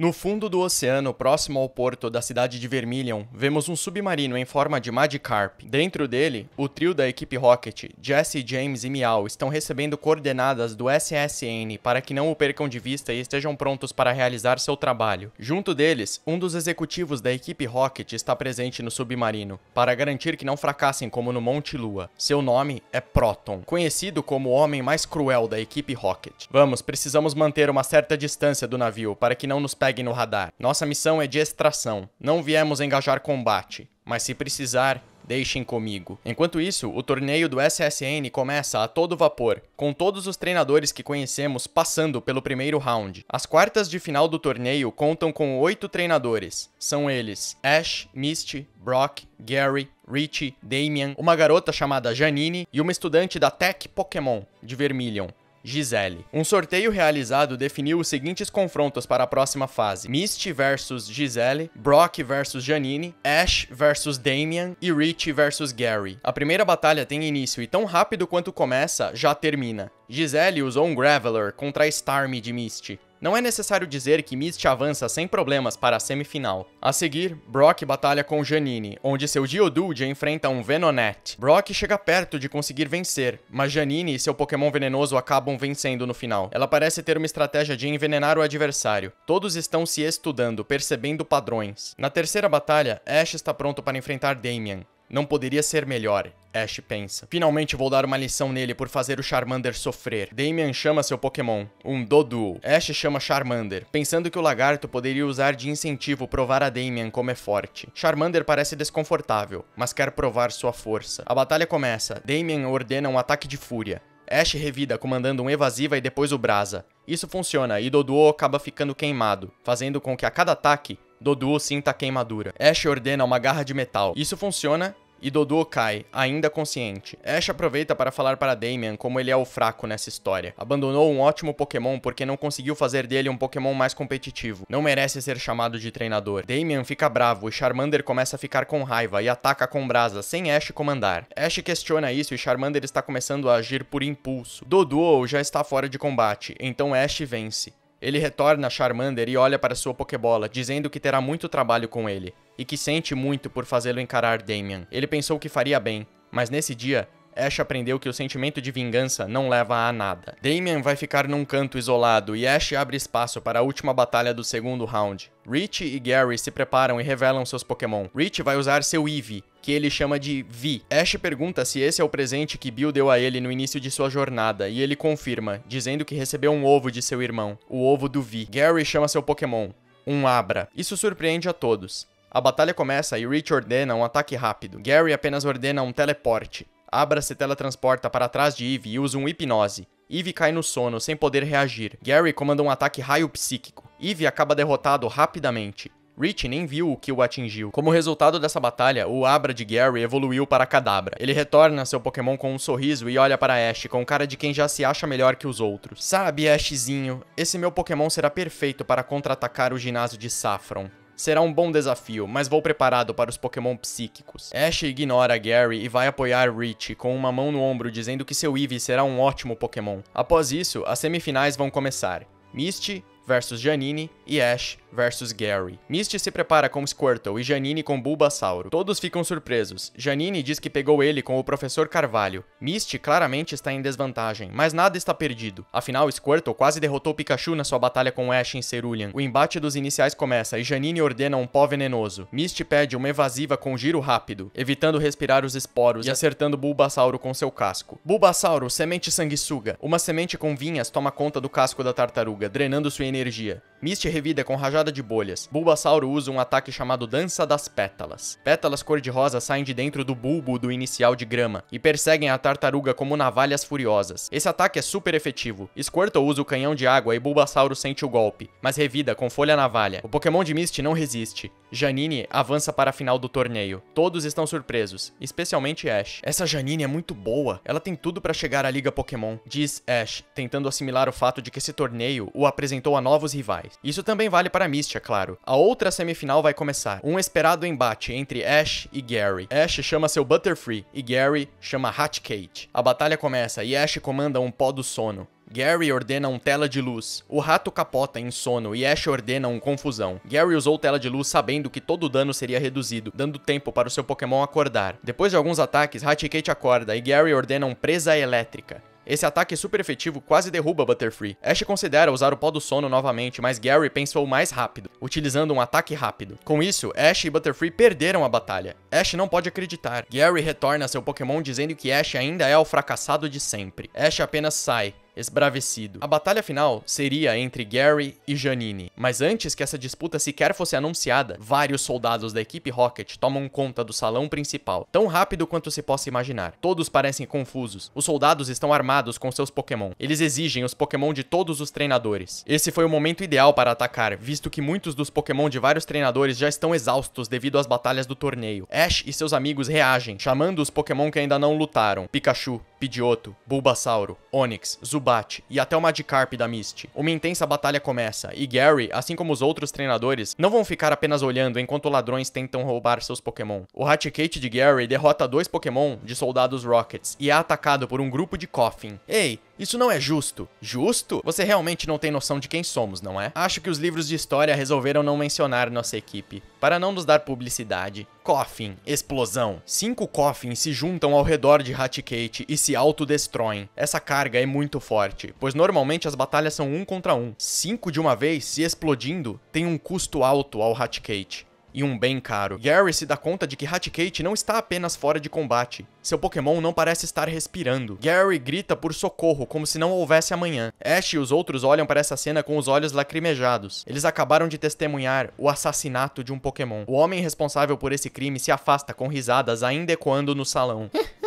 No fundo do oceano, próximo ao porto da cidade de Vermilion, vemos um submarino em forma de Magikarp. Dentro dele, o trio da equipe Rocket, Jesse, James e Miao, estão recebendo coordenadas do SSN para que não o percam de vista e estejam prontos para realizar seu trabalho. Junto deles, um dos executivos da equipe Rocket está presente no submarino, para garantir que não fracassem como no Monte Lua. Seu nome é Proton, conhecido como o homem mais cruel da equipe Rocket. Vamos, precisamos manter uma certa distância do navio para que não nos peguem segue no radar. Nossa missão é de extração. Não viemos engajar combate, mas se precisar, deixem comigo. Enquanto isso, o torneio do SSN começa a todo vapor, com todos os treinadores que conhecemos passando pelo primeiro round. As quartas de final do torneio contam com oito treinadores. São eles Ash, Misty, Brock, Gary, Richie, Damian, uma garota chamada Janine e uma estudante da Tech Pokémon, de Vermilion. Gisele. Um sorteio realizado definiu os seguintes confrontos para a próxima fase: Misty versus Gisele, Brock versus Janine, Ash versus Damian e Rich versus Gary. A primeira batalha tem início e tão rápido quanto começa, já termina. Gisele usou um Graveler contra a Starmie de Misty. Não é necessário dizer que Mist avança sem problemas para a semifinal. A seguir, Brock batalha com Janine, onde seu Geodude enfrenta um Venonat. Brock chega perto de conseguir vencer, mas Janine e seu Pokémon venenoso acabam vencendo no final. Ela parece ter uma estratégia de envenenar o adversário. Todos estão se estudando, percebendo padrões. Na terceira batalha, Ash está pronto para enfrentar Damian. Não poderia ser melhor. Ash pensa. Finalmente vou dar uma lição nele por fazer o Charmander sofrer. Damian chama seu Pokémon, um Doduo. Ash chama Charmander, pensando que o lagarto poderia usar de incentivo provar a Damian como é forte. Charmander parece desconfortável, mas quer provar sua força. A batalha começa. Damian ordena um ataque de fúria. Ash revida comandando um evasiva e depois o brasa. Isso funciona e Doduo acaba ficando queimado, fazendo com que a cada ataque, Doduo sinta a queimadura. Ash ordena uma garra de metal. Isso funciona e Doduo cai, ainda consciente. Ash aproveita para falar para Damian como ele é o fraco nessa história. Abandonou um ótimo Pokémon porque não conseguiu fazer dele um Pokémon mais competitivo. Não merece ser chamado de treinador. Damian fica bravo e Charmander começa a ficar com raiva e ataca com brasa, sem Ash comandar. Ash questiona isso e Charmander está começando a agir por impulso. Doduo já está fora de combate, então Ash vence. Ele retorna a Charmander e olha para sua Pokébola, dizendo que terá muito trabalho com ele, e que sente muito por fazê-lo encarar Damian. Ele pensou que faria bem, mas nesse dia, Ash aprendeu que o sentimento de vingança não leva a nada. Damien vai ficar num canto isolado e Ash abre espaço para a última batalha do segundo round. Rich e Gary se preparam e revelam seus Pokémon. Rich vai usar seu Eevee, que ele chama de Vi. Ash pergunta se esse é o presente que Bill deu a ele no início de sua jornada, e ele confirma, dizendo que recebeu um ovo de seu irmão, o ovo do Vi. Gary chama seu Pokémon, um Abra. Isso surpreende a todos. A batalha começa e Rich ordena um ataque rápido. Gary apenas ordena um teleporte. Abra se teletransporta para trás de Eve e usa um hipnose. Eve cai no sono sem poder reagir. Gary comanda um ataque raio psíquico. Eve acaba derrotado rapidamente. Rich nem viu o que o atingiu. Como resultado dessa batalha, o Abra de Gary evoluiu para Cadabra. Ele retorna seu Pokémon com um sorriso e olha para Ash com cara de quem já se acha melhor que os outros. Sabe, Ashzinho, esse meu Pokémon será perfeito para contra-atacar o ginásio de Saffron. Será um bom desafio, mas vou preparado para os Pokémon psíquicos. Ash ignora Gary e vai apoiar Rich com uma mão no ombro dizendo que seu Eevee será um ótimo Pokémon. Após isso, as semifinais vão começar. Misty, versus Janine e Ash versus Gary. Misty se prepara com Squirtle e Janine com Bulbasauro. Todos ficam surpresos. Janine diz que pegou ele com o professor Carvalho. Misty claramente está em desvantagem, mas nada está perdido. Afinal, Squirtle quase derrotou Pikachu na sua batalha com Ash em Cerulean. O embate dos iniciais começa e Janine ordena um pó venenoso. Misty pede uma evasiva com giro rápido, evitando respirar os esporos e acertando Bulbasauro com seu casco. Bulbasauro, semente sanguessuga. Uma semente com vinhas toma conta do casco da tartaruga, drenando sua energia energia. Misty revida com rajada de bolhas. Bulbasauro usa um ataque chamado Dança das Pétalas. Pétalas cor-de-rosa saem de dentro do bulbo do inicial de grama e perseguem a tartaruga como navalhas furiosas. Esse ataque é super efetivo. Squirtle usa o canhão de água e Bulbasauro sente o golpe, mas revida com folha navalha. O Pokémon de Misty não resiste. Janine avança para a final do torneio. Todos estão surpresos, especialmente Ash. Essa Janine é muito boa. Ela tem tudo para chegar à Liga Pokémon, diz Ash, tentando assimilar o fato de que esse torneio o apresentou a novos rivais. Isso também vale para Mistia, claro. A outra semifinal vai começar. Um esperado embate entre Ash e Gary. Ash chama seu Butterfree e Gary chama Hatcate. A batalha começa e Ash comanda um pó do sono. Gary ordena um tela de luz. O rato capota em sono e Ash ordena um confusão. Gary usou tela de luz sabendo que todo o dano seria reduzido, dando tempo para o seu Pokémon acordar. Depois de alguns ataques, Hatchet acorda e Gary ordena um presa elétrica. Esse ataque é super efetivo quase derruba Butterfree. Ash considera usar o pó do sono novamente, mas Gary pensou mais rápido, utilizando um ataque rápido. Com isso, Ash e Butterfree perderam a batalha. Ash não pode acreditar. Gary retorna a seu Pokémon dizendo que Ash ainda é o fracassado de sempre. Ash apenas sai, esbravecido. A batalha final seria entre Gary e Janine, mas antes que essa disputa sequer fosse anunciada, vários soldados da equipe Rocket tomam conta do salão principal, tão rápido quanto se possa imaginar. Todos parecem confusos. Os soldados estão armados com seus Pokémon. Eles exigem os Pokémon de todos os treinadores. Esse foi o momento ideal para atacar, visto que muitos dos Pokémon de vários treinadores já estão exaustos devido às batalhas do torneio. Ash e seus amigos reagem, chamando os Pokémon que ainda não lutaram. Pikachu, Pidioto, Bulbasauro, Onix, Zubat e até o Magikarp da Mist. Uma intensa batalha começa, e Gary, assim como os outros treinadores, não vão ficar apenas olhando enquanto ladrões tentam roubar seus Pokémon. O Hatchicate de Gary derrota dois Pokémon de soldados Rockets e é atacado por um grupo de Coffin. Ei, isso não é justo. Justo? Você realmente não tem noção de quem somos, não é? Acho que os livros de história resolveram não mencionar nossa equipe, para não nos dar publicidade. Coffin, explosão. Cinco coffins se juntam ao redor de Hatcate e se autodestroem. Essa carga é muito forte, pois normalmente as batalhas são um contra um. Cinco de uma vez se explodindo tem um custo alto ao Hatcate e um bem caro. Gary se dá conta de que Hatikate não está apenas fora de combate. Seu Pokémon não parece estar respirando. Gary grita por socorro, como se não houvesse amanhã. Ash e os outros olham para essa cena com os olhos lacrimejados. Eles acabaram de testemunhar o assassinato de um Pokémon. O homem responsável por esse crime se afasta com risadas ainda ecoando no salão.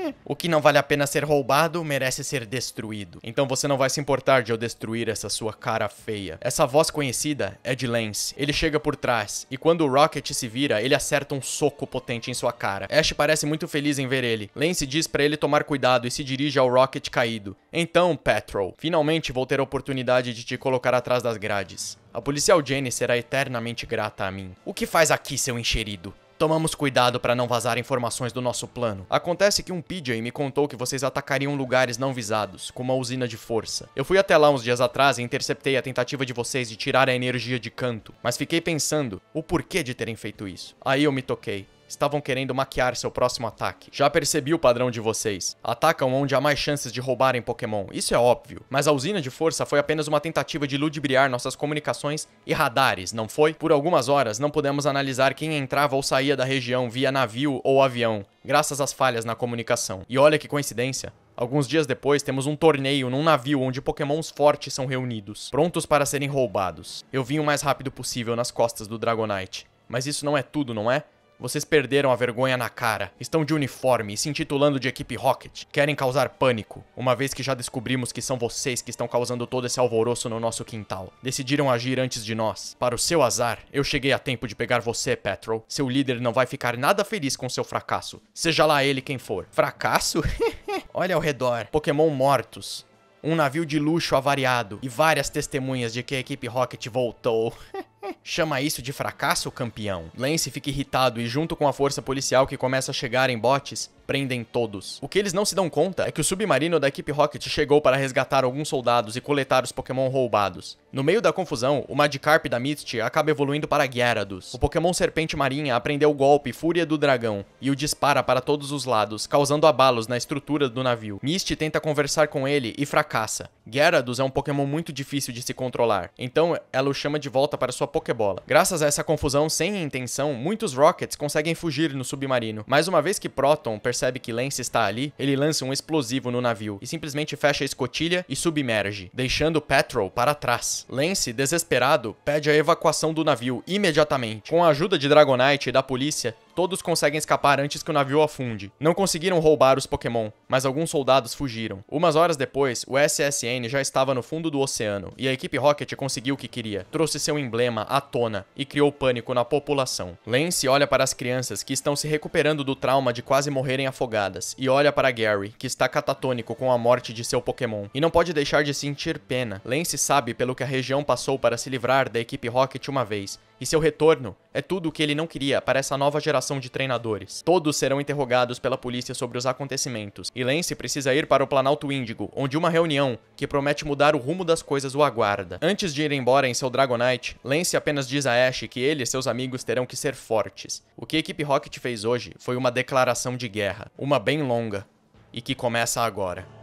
É. o que não vale a pena ser roubado merece ser destruído. Então você não vai se importar de eu destruir essa sua cara feia. Essa voz conhecida é de Lance. Ele chega por trás, e quando o Rocket se vira, ele acerta um soco potente em sua cara. Ash parece muito feliz em ver ele. Lance diz para ele tomar cuidado e se dirige ao Rocket caído. Então, Petrol, finalmente vou ter a oportunidade de te colocar atrás das grades. A policial Jenny será eternamente grata a mim. O que faz aqui, seu enxerido? Tomamos cuidado para não vazar informações do nosso plano. Acontece que um PJ me contou que vocês atacariam lugares não visados, com uma usina de força. Eu fui até lá uns dias atrás e interceptei a tentativa de vocês de tirar a energia de canto, mas fiquei pensando o porquê de terem feito isso. Aí eu me toquei estavam querendo maquiar seu próximo ataque. Já percebi o padrão de vocês. Atacam onde há mais chances de roubarem Pokémon, isso é óbvio. Mas a usina de força foi apenas uma tentativa de ludibriar nossas comunicações e radares, não foi? Por algumas horas, não pudemos analisar quem entrava ou saía da região via navio ou avião, graças às falhas na comunicação. E olha que coincidência, Alguns dias depois, temos um torneio num navio onde pokémons fortes são reunidos, prontos para serem roubados. Eu vim o mais rápido possível nas costas do Dragonite. Mas isso não é tudo, não é? Vocês perderam a vergonha na cara, estão de uniforme e se intitulando de equipe Rocket. Querem causar pânico, uma vez que já descobrimos que são vocês que estão causando todo esse alvoroço no nosso quintal. Decidiram agir antes de nós. Para o seu azar, eu cheguei a tempo de pegar você, Petrol. Seu líder não vai ficar nada feliz com seu fracasso, seja lá ele quem for. Fracasso? Olha ao redor. Pokémon mortos um navio de luxo avariado e várias testemunhas de que a equipe Rocket voltou. Chama isso de fracasso, campeão? Lance fica irritado e, junto com a força policial que começa a chegar em botes, prendem todos. O que eles não se dão conta é que o submarino da equipe Rocket chegou para resgatar alguns soldados e coletar os Pokémon roubados. No meio da confusão, o Magikarp da Misty acaba evoluindo para Gyarados. O Pokémon Serpente Marinha aprendeu o golpe Fúria do Dragão e o dispara para todos os lados, causando abalos na estrutura do navio. Misty tenta conversar com ele e fracassa. Gyarados é um Pokémon muito difícil de se controlar, então ela o chama de volta para sua Pokébola. Graças a essa confusão sem intenção, muitos Rockets conseguem fugir no submarino, mas uma vez que Proton percebe percebe que Lance está ali, ele lança um explosivo no navio e simplesmente fecha a escotilha e submerge, deixando Petrol para trás. Lance, desesperado, pede a evacuação do navio imediatamente. Com a ajuda de Dragonite e da polícia, todos conseguem escapar antes que o navio afunde. Não conseguiram roubar os Pokémon, mas alguns soldados fugiram. Umas horas depois, o SSN já estava no fundo do oceano, e a equipe Rocket conseguiu o que queria. Trouxe seu emblema à tona e criou pânico na população. Lance olha para as crianças que estão se recuperando do trauma de quase morrerem afogadas, e olha para Gary, que está catatônico com a morte de seu Pokémon, e não pode deixar de sentir pena. Lance sabe pelo que a região passou para se livrar da equipe Rocket uma vez, e seu retorno é tudo o que ele não queria para essa nova geração de treinadores. Todos serão interrogados pela polícia sobre os acontecimentos, e Lance precisa ir para o Planalto Índigo, onde uma reunião que promete mudar o rumo das coisas o aguarda. Antes de ir embora em seu Dragonite, Lance apenas diz a Ash que ele e seus amigos terão que ser fortes. O que a equipe Rocket fez hoje foi uma declaração de guerra, uma bem longa, e que começa agora.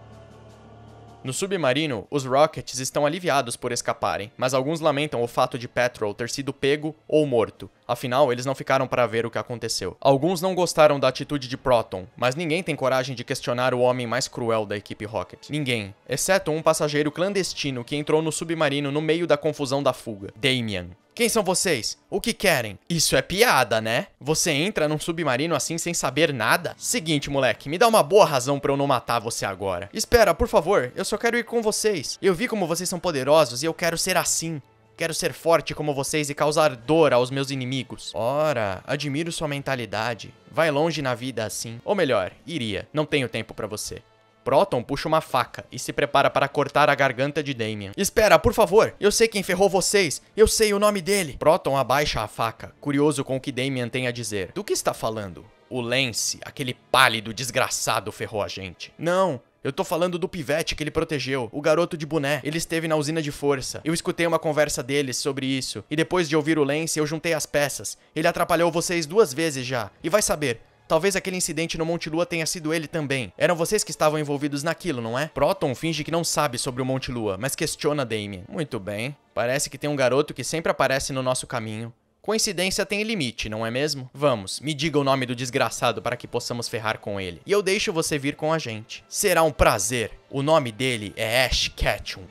No submarino, os Rockets estão aliviados por escaparem, mas alguns lamentam o fato de Petrol ter sido pego ou morto. Afinal, eles não ficaram para ver o que aconteceu. Alguns não gostaram da atitude de Proton, mas ninguém tem coragem de questionar o homem mais cruel da equipe Rocket. Ninguém, exceto um passageiro clandestino que entrou no submarino no meio da confusão da fuga, Damian. Quem são vocês? O que querem? Isso é piada, né? Você entra num submarino assim sem saber nada? Seguinte, moleque, me dá uma boa razão para eu não matar você agora. Espera, por favor, eu só quero ir com vocês. Eu vi como vocês são poderosos e eu quero ser assim. Quero ser forte como vocês e causar dor aos meus inimigos. Ora, admiro sua mentalidade. Vai longe na vida assim. Ou melhor, iria. Não tenho tempo para você. Proton puxa uma faca e se prepara para cortar a garganta de Damien. Espera, por favor! Eu sei quem ferrou vocês! Eu sei o nome dele! Proton abaixa a faca, curioso com o que Damien tem a dizer. Do que está falando? O Lance, aquele pálido desgraçado, ferrou a gente. Não, eu tô falando do pivete que ele protegeu, o garoto de boné. Ele esteve na usina de força. Eu escutei uma conversa deles sobre isso, e depois de ouvir o Lance, eu juntei as peças. Ele atrapalhou vocês duas vezes já. E vai saber, Talvez aquele incidente no Monte Lua tenha sido ele também. Eram vocês que estavam envolvidos naquilo, não é? Proton finge que não sabe sobre o Monte Lua, mas questiona Damien. Muito bem. Parece que tem um garoto que sempre aparece no nosso caminho. Coincidência tem limite, não é mesmo? Vamos, me diga o nome do desgraçado para que possamos ferrar com ele. E eu deixo você vir com a gente. Será um prazer. O nome dele é Ash Ketchum.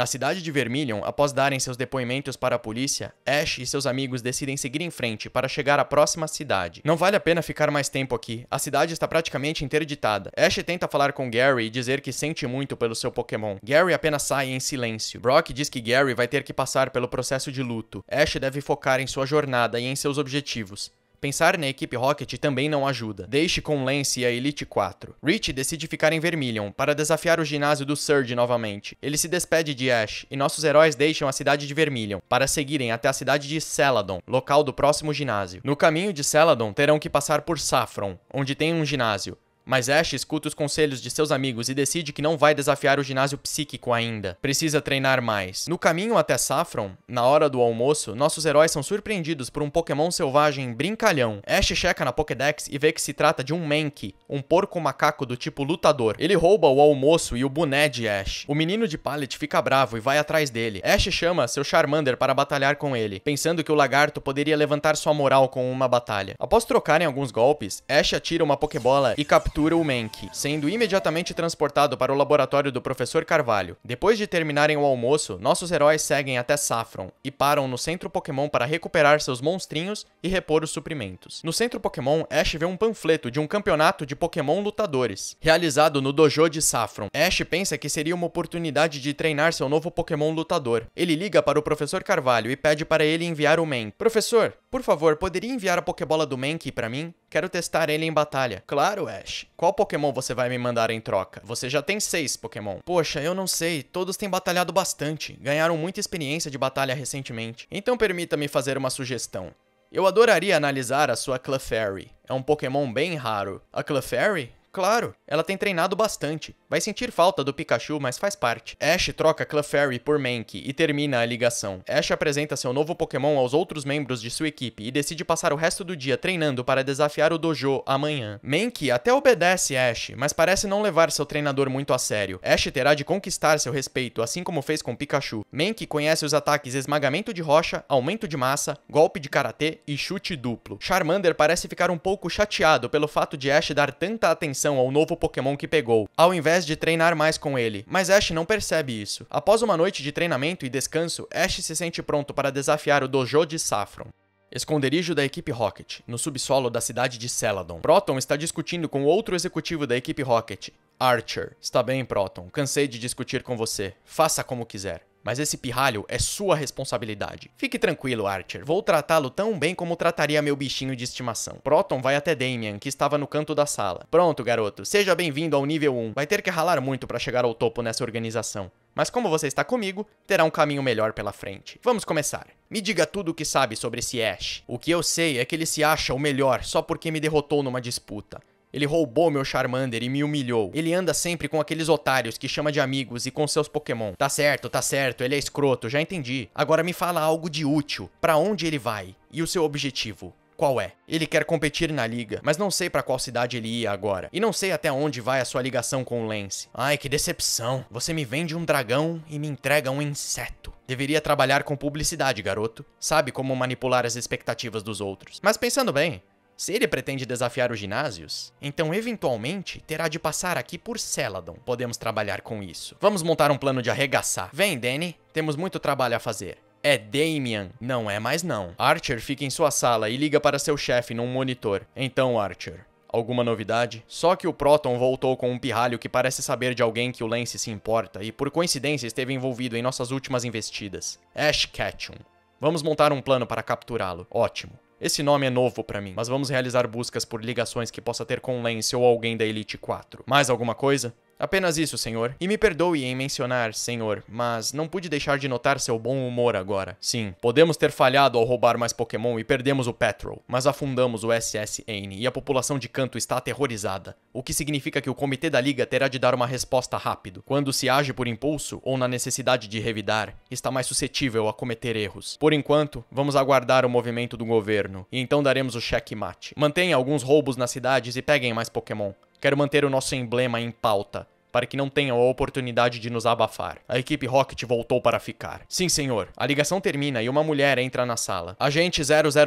Na cidade de Vermilion, após darem seus depoimentos para a polícia, Ash e seus amigos decidem seguir em frente para chegar à próxima cidade. Não vale a pena ficar mais tempo aqui, a cidade está praticamente interditada. Ash tenta falar com Gary e dizer que sente muito pelo seu Pokémon. Gary apenas sai em silêncio. Brock diz que Gary vai ter que passar pelo processo de luto. Ash deve focar em sua jornada e em seus objetivos. Pensar na equipe Rocket também não ajuda. Deixe com Lance e a Elite 4. Rich decide ficar em Vermilion para desafiar o ginásio do Surge novamente. Ele se despede de Ash e nossos heróis deixam a cidade de Vermilion para seguirem até a cidade de Celadon, local do próximo ginásio. No caminho de Celadon terão que passar por Saffron, onde tem um ginásio. Mas Ash escuta os conselhos de seus amigos e decide que não vai desafiar o ginásio psíquico ainda. Precisa treinar mais. No caminho até Saffron, na hora do almoço, nossos heróis são surpreendidos por um Pokémon selvagem brincalhão. Ash checa na Pokédex e vê que se trata de um Mankey, um porco-macaco do tipo lutador. Ele rouba o almoço e o boné de Ash. O menino de Pallet fica bravo e vai atrás dele. Ash chama seu Charmander para batalhar com ele, pensando que o lagarto poderia levantar sua moral com uma batalha. Após trocarem alguns golpes, Ash atira uma Pokébola e captura captura o Mank, sendo imediatamente transportado para o laboratório do professor Carvalho. Depois de terminarem o almoço, nossos heróis seguem até Saffron e param no centro Pokémon para recuperar seus monstrinhos e repor os suprimentos. No centro Pokémon, Ash vê um panfleto de um campeonato de Pokémon lutadores, realizado no dojo de Saffron. Ash pensa que seria uma oportunidade de treinar seu novo Pokémon lutador. Ele liga para o professor Carvalho e pede para ele enviar o Mank. Professor, por favor, poderia enviar a Pokébola do Mankey para mim? Quero testar ele em batalha. Claro, Ash. Qual Pokémon você vai me mandar em troca? Você já tem seis Pokémon. Poxa, eu não sei. Todos têm batalhado bastante. Ganharam muita experiência de batalha recentemente. Então permita-me fazer uma sugestão. Eu adoraria analisar a sua Clefairy. É um Pokémon bem raro. A Clefairy Claro, ela tem treinado bastante. Vai sentir falta do Pikachu, mas faz parte. Ash troca Clefairy por Mankey e termina a ligação. Ash apresenta seu novo Pokémon aos outros membros de sua equipe e decide passar o resto do dia treinando para desafiar o Dojo amanhã. Mankey até obedece Ash, mas parece não levar seu treinador muito a sério. Ash terá de conquistar seu respeito, assim como fez com Pikachu. Mankey conhece os ataques esmagamento de rocha, aumento de massa, golpe de karatê e chute duplo. Charmander parece ficar um pouco chateado pelo fato de Ash dar tanta atenção atenção ao novo Pokémon que pegou, ao invés de treinar mais com ele, mas Ash não percebe isso. Após uma noite de treinamento e descanso, Ash se sente pronto para desafiar o dojo de Saffron. Esconderijo da equipe Rocket, no subsolo da cidade de Celadon. Proton está discutindo com outro executivo da equipe Rocket, Archer. Está bem, Proton, cansei de discutir com você. Faça como quiser. Mas esse pirralho é sua responsabilidade. Fique tranquilo, Archer. Vou tratá-lo tão bem como trataria meu bichinho de estimação. Proton vai até Damian, que estava no canto da sala. Pronto, garoto. Seja bem-vindo ao nível 1. Vai ter que ralar muito para chegar ao topo nessa organização. Mas como você está comigo, terá um caminho melhor pela frente. Vamos começar. Me diga tudo o que sabe sobre esse Ash. O que eu sei é que ele se acha o melhor só porque me derrotou numa disputa. Ele roubou meu Charmander e me humilhou. Ele anda sempre com aqueles otários que chama de amigos e com seus Pokémon. Tá certo, tá certo, ele é escroto, já entendi. Agora me fala algo de útil. Para onde ele vai? E o seu objetivo? qual é. Ele quer competir na liga, mas não sei para qual cidade ele ia agora. E não sei até onde vai a sua ligação com o Lance. Ai, que decepção. Você me vende um dragão e me entrega um inseto. Deveria trabalhar com publicidade, garoto. Sabe como manipular as expectativas dos outros. Mas pensando bem, se ele pretende desafiar os ginásios, então eventualmente terá de passar aqui por Celadon. Podemos trabalhar com isso. Vamos montar um plano de arregaçar. Vem, Danny. Temos muito trabalho a fazer. É Damian. Não é mais não. Archer fica em sua sala e liga para seu chefe num monitor. Então, Archer, Alguma novidade? Só que o Proton voltou com um pirralho que parece saber de alguém que o Lance se importa e por coincidência esteve envolvido em nossas últimas investidas. Ash Ketchum. Vamos montar um plano para capturá-lo. Ótimo. Esse nome é novo para mim, mas vamos realizar buscas por ligações que possa ter com Lance ou alguém da Elite 4. Mais alguma coisa? Apenas isso, senhor. E me perdoe em mencionar, senhor, mas não pude deixar de notar seu bom humor agora. Sim, podemos ter falhado ao roubar mais Pokémon e perdemos o Petrol, mas afundamos o SSN e a população de canto está aterrorizada, o que significa que o comitê da liga terá de dar uma resposta rápido. Quando se age por impulso ou na necessidade de revidar, está mais suscetível a cometer erros. Por enquanto, vamos aguardar o movimento do governo e então daremos o checkmate. Mantenha alguns roubos nas cidades e peguem mais Pokémon. Quero manter o nosso emblema em pauta, para que não tenham a oportunidade de nos abafar. A equipe Rocket voltou para ficar. Sim, senhor. A ligação termina e uma mulher entra na sala. Agente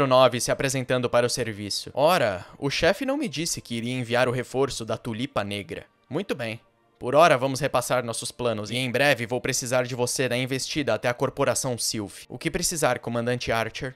009 se apresentando para o serviço. Ora, o chefe não me disse que iria enviar o reforço da Tulipa Negra. Muito bem. Por hora, vamos repassar nossos planos e em breve vou precisar de você na investida até a Corporação Sylph. O que precisar, Comandante Archer?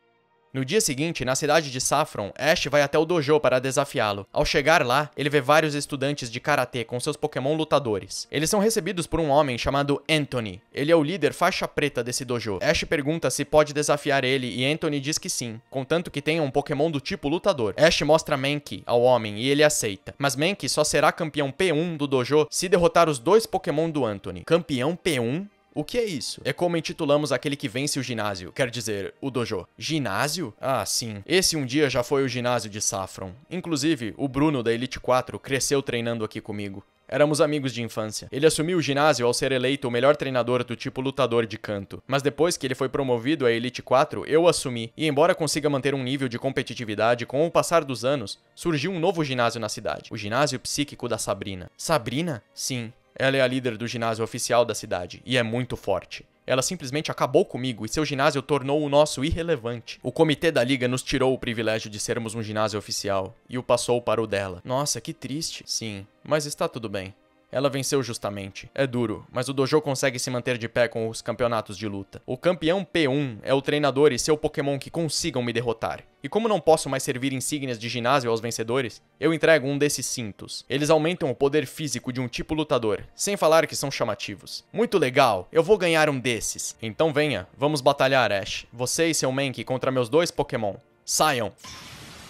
No dia seguinte, na cidade de Saffron, Ash vai até o dojo para desafiá-lo. Ao chegar lá, ele vê vários estudantes de karatê com seus Pokémon lutadores. Eles são recebidos por um homem chamado Anthony. Ele é o líder faixa preta desse dojo. Ash pergunta se pode desafiar ele e Anthony diz que sim, contanto que tenha um Pokémon do tipo lutador. Ash mostra Mankey ao homem e ele aceita, mas Mankey só será campeão P1 do dojo se derrotar os dois Pokémon do Anthony. Campeão P1 o que é isso? É como intitulamos aquele que vence o ginásio, quer dizer, o dojo. Ginásio? Ah, sim. Esse um dia já foi o ginásio de Saffron. Inclusive, o Bruno da Elite 4 cresceu treinando aqui comigo. Éramos amigos de infância. Ele assumiu o ginásio ao ser eleito o melhor treinador do tipo lutador de canto. Mas depois que ele foi promovido à Elite 4, eu assumi. E embora consiga manter um nível de competitividade com o passar dos anos, surgiu um novo ginásio na cidade. O ginásio psíquico da Sabrina. Sabrina? Sim. Ela é a líder do ginásio oficial da cidade e é muito forte. Ela simplesmente acabou comigo e seu ginásio tornou o nosso irrelevante. O comitê da liga nos tirou o privilégio de sermos um ginásio oficial e o passou para o dela. Nossa, que triste. Sim, mas está tudo bem. Ela venceu justamente. É duro, mas o dojo consegue se manter de pé com os campeonatos de luta. O campeão P1 é o treinador e seu Pokémon que consigam me derrotar. E como não posso mais servir insígnias de ginásio aos vencedores, eu entrego um desses cintos. Eles aumentam o poder físico de um tipo lutador, sem falar que são chamativos. Muito legal, eu vou ganhar um desses. Então venha, vamos batalhar, Ash. Você e seu Mank contra meus dois Pokémon. Saiam!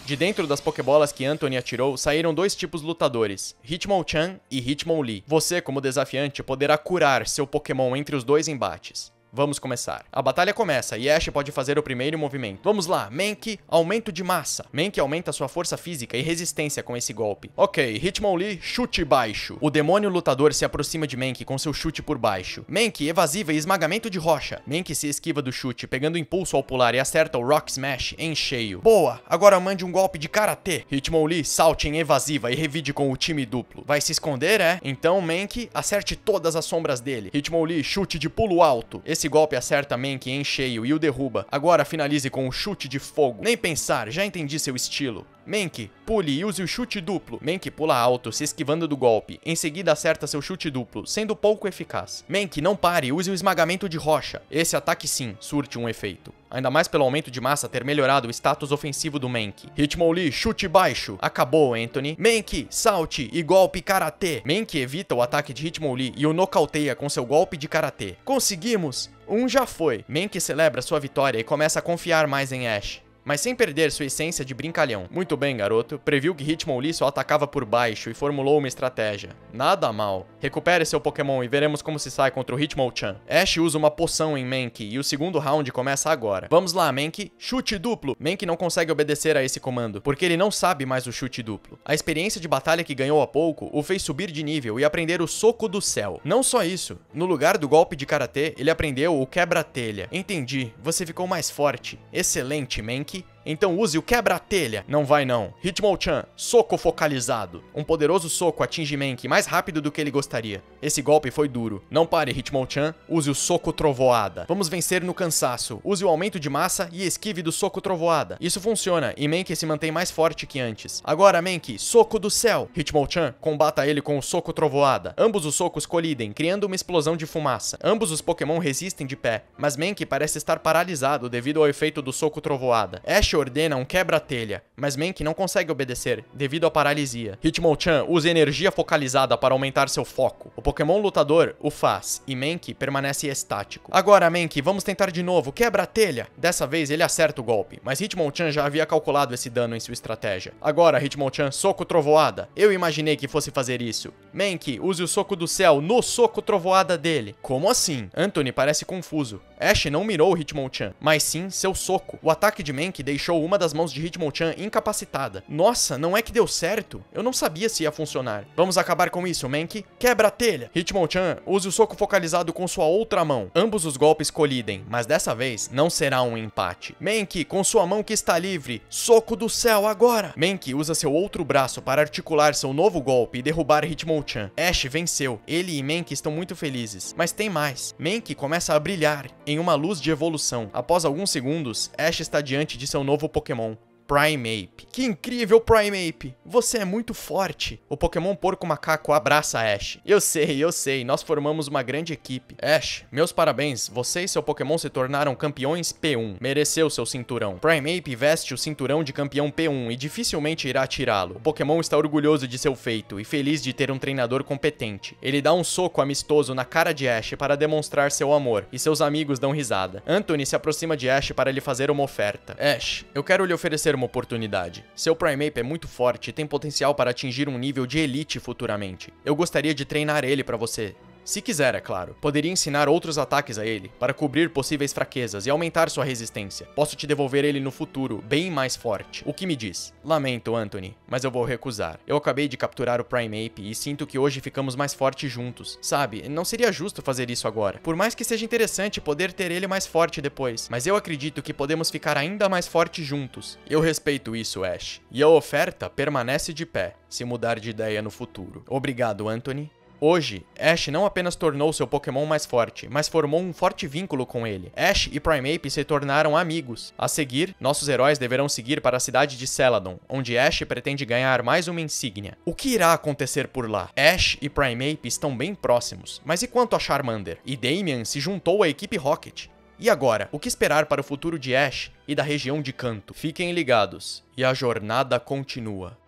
De dentro das pokebolas que Anthony atirou, saíram dois tipos lutadores, Hitmonchan e Hitmonlee. Você, como desafiante, poderá curar seu Pokémon entre os dois embates. Vamos começar. A batalha começa e Ash pode fazer o primeiro movimento. Vamos lá, Menk, aumento de massa. Menk aumenta sua força física e resistência com esse golpe. Ok, Hitmonlee, chute baixo. O demônio lutador se aproxima de Menk com seu chute por baixo. Menk, evasiva e esmagamento de rocha. Menk se esquiva do chute, pegando impulso ao pular e acerta o Rock Smash em cheio. Boa, agora mande um golpe de karatê. Hitmonlee salte em evasiva e revide com o time duplo. Vai se esconder, é? Então Menk, acerte todas as sombras dele. Hitmonlee, chute de pulo alto. Esse golpe acerta é Mank em cheio e o derruba. Agora finalize com um chute de fogo. Nem pensar, já entendi seu estilo. Mank, pule e use o chute duplo. Mank pula alto, se esquivando do golpe. Em seguida acerta seu chute duplo, sendo pouco eficaz. Mank não pare, use o esmagamento de rocha. Esse ataque sim, surte um efeito. Ainda mais pelo aumento de massa ter melhorado o status ofensivo do Mank. Hitmonlee, chute baixo. Acabou, Anthony. Mank salte e golpe karatê. Mank evita o ataque de Hitmonlee e o nocauteia com seu golpe de karatê. Conseguimos! Um já foi. Mank celebra sua vitória e começa a confiar mais em Ash mas sem perder sua essência de brincalhão. Muito bem, garoto, previu que Hitmonlee só atacava por baixo e formulou uma estratégia. Nada mal. Recupere seu Pokémon e veremos como se sai contra o Hitmonchan. Ash usa uma poção em Mankey e o segundo round começa agora. Vamos lá, Mankey, chute duplo! Mankey não consegue obedecer a esse comando, porque ele não sabe mais o chute duplo. A experiência de batalha que ganhou há pouco o fez subir de nível e aprender o soco do céu. Não só isso, no lugar do golpe de karatê, ele aprendeu o quebra-telha. Entendi, você ficou mais forte. Excelente, Mankey. き Então use o quebra-telha. Não vai não. Hitmochan, soco focalizado. Um poderoso soco atinge Menki mais rápido do que ele gostaria. Esse golpe foi duro. Não pare, Hitmochan. Use o soco trovoada. Vamos vencer no cansaço. Use o aumento de massa e esquive do soco trovoada. Isso funciona e Menki se mantém mais forte que antes. Agora, Menki, soco do céu. Hitmochan, combata ele com o soco trovoada. Ambos os socos colidem, criando uma explosão de fumaça. Ambos os Pokémon resistem de pé, mas Menki parece estar paralisado devido ao efeito do soco trovoada. Ash ordena um quebra-telha, mas Mank não consegue obedecer, devido à paralisia. Hitmonchan usa energia focalizada para aumentar seu foco. O Pokémon lutador o faz, e Mank permanece estático. Agora, Mank, vamos tentar de novo, quebra-telha! Dessa vez ele acerta o golpe, mas Hitmonchan já havia calculado esse dano em sua estratégia. Agora, Hitmonchan, soco trovoada. Eu imaginei que fosse fazer isso. Mank use o soco do céu no soco trovoada dele. Como assim? Anthony parece confuso. Ash não mirou o Hitmonchan, mas sim seu soco. O ataque de Mank deixou deixou uma das mãos de Hitmonchan incapacitada. Nossa, não é que deu certo? Eu não sabia se ia funcionar. Vamos acabar com isso, Menki. Quebra a telha! Hitmonchan, use o soco focalizado com sua outra mão. Ambos os golpes colidem, mas dessa vez não será um empate. Menki, com sua mão que está livre, soco do céu agora! Menki usa seu outro braço para articular seu novo golpe e derrubar Hitmonchan. Ash venceu. Ele e Menki estão muito felizes. Mas tem mais. Menki começa a brilhar em uma luz de evolução. Após alguns segundos, Ash está diante de seu novo Pokémon. Primeape. Que incrível, Primeape! Você é muito forte! O Pokémon Porco Macaco abraça Ash. Eu sei, eu sei, nós formamos uma grande equipe. Ash, meus parabéns, você e seu Pokémon se tornaram campeões P1. Mereceu seu cinturão. Primeape veste o cinturão de campeão P1 e dificilmente irá tirá-lo. O Pokémon está orgulhoso de seu feito e feliz de ter um treinador competente. Ele dá um soco amistoso na cara de Ash para demonstrar seu amor, e seus amigos dão risada. Anthony se aproxima de Ash para lhe fazer uma oferta. Ash, eu quero lhe oferecer uma oportunidade. Seu Primeape é muito forte e tem potencial para atingir um nível de elite futuramente. Eu gostaria de treinar ele para você se quiser, é claro. Poderia ensinar outros ataques a ele, para cobrir possíveis fraquezas e aumentar sua resistência. Posso te devolver ele no futuro, bem mais forte. O que me diz? Lamento, Anthony, mas eu vou recusar. Eu acabei de capturar o Primeape e sinto que hoje ficamos mais fortes juntos. Sabe, não seria justo fazer isso agora. Por mais que seja interessante poder ter ele mais forte depois, mas eu acredito que podemos ficar ainda mais fortes juntos. Eu respeito isso, Ash. E a oferta permanece de pé, se mudar de ideia no futuro. Obrigado, Anthony, Hoje, Ash não apenas tornou seu Pokémon mais forte, mas formou um forte vínculo com ele. Ash e Primeape se tornaram amigos. A seguir, nossos heróis deverão seguir para a cidade de Celadon, onde Ash pretende ganhar mais uma insígnia. O que irá acontecer por lá? Ash e Primeape estão bem próximos, mas e quanto a Charmander? E Damian se juntou à equipe Rocket. E agora, o que esperar para o futuro de Ash e da região de Canto? Fiquem ligados, e a jornada continua.